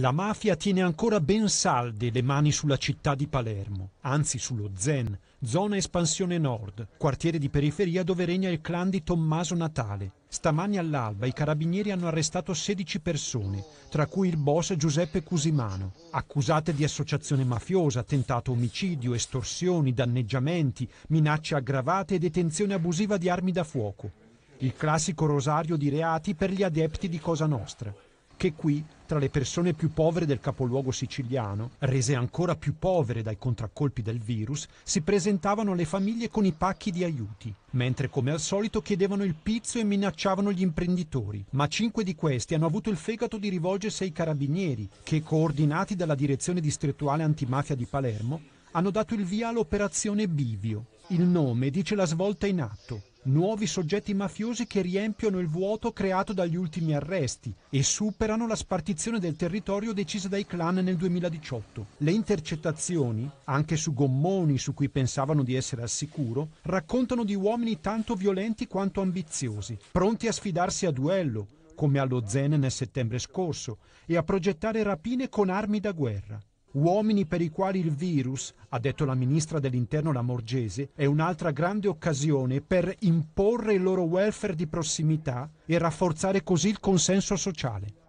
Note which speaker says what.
Speaker 1: La mafia tiene ancora ben salde le mani sulla città di Palermo, anzi sullo Zen, zona espansione nord, quartiere di periferia dove regna il clan di Tommaso Natale. Stamani all'alba i carabinieri hanno arrestato 16 persone, tra cui il boss Giuseppe Cusimano, accusate di associazione mafiosa, tentato omicidio, estorsioni, danneggiamenti, minacce aggravate e detenzione abusiva di armi da fuoco. Il classico rosario di reati per gli adepti di Cosa Nostra che qui tra le persone più povere del capoluogo siciliano, rese ancora più povere dai contraccolpi del virus, si presentavano alle famiglie con i pacchi di aiuti, mentre come al solito chiedevano il pizzo e minacciavano gli imprenditori. Ma cinque di questi hanno avuto il fegato di rivolgersi ai carabinieri, che coordinati dalla direzione distrettuale antimafia di Palermo, hanno dato il via all'operazione Bivio. Il nome dice la svolta in atto, nuovi soggetti mafiosi che riempiono il vuoto creato dagli ultimi arresti e superano la spartizione del territorio decisa dai clan nel 2018. Le intercettazioni, anche su gommoni su cui pensavano di essere al sicuro, raccontano di uomini tanto violenti quanto ambiziosi, pronti a sfidarsi a duello, come allo Zen nel settembre scorso, e a progettare rapine con armi da guerra. Uomini per i quali il virus, ha detto la ministra dell'interno Lamorgese, è un'altra grande occasione per imporre il loro welfare di prossimità e rafforzare così il consenso sociale.